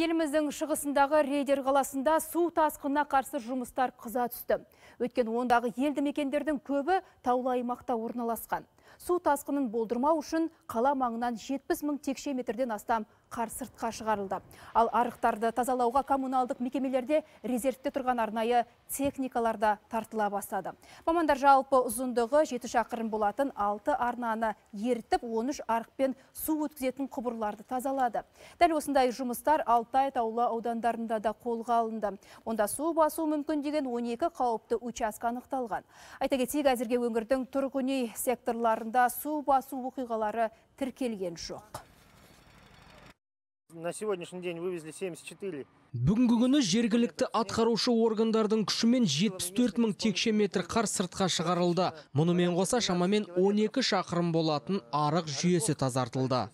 Еліміздің шығысындағы рейдер қаласында су тасқынына қарсы жұмыстар қыза түсті. Өткен ондағы елді мекендердің көбі таулы аймақта орналасқан. Су тасқынын болдырмау үшін қала маңынан 70 мың текше метрден астам қар сыртқа шығарылды. Ал арықтарды тазалауға коммуналдық мекемелерде резервте тұрған арнайы техникаларда тартыла бастады. Мамандар жалпы ұзындығы жеті шақырым болатын 6 арнаны ертіп 13 арықпен су өткізетін құбырларды тазалады. Дәл осындай жұмыстар Алтай таулы аудандарында да қолға алынды. Онда су басу мүмкін деген 12 қауіпті учаске анықталған. Айта кетейік әзірге өңірдің тұрғын үй секторлары нда су басу оқиғалары тіркелген жоқ на день вывезли 74 Бүгінгі күні жергілікті атқарушы органдардың күшімен 74 мың текше метр қар сыртқа шығарылды. Мұнымен қоса шамамен 12 шақырым болатын арық жүйесі тазартылды.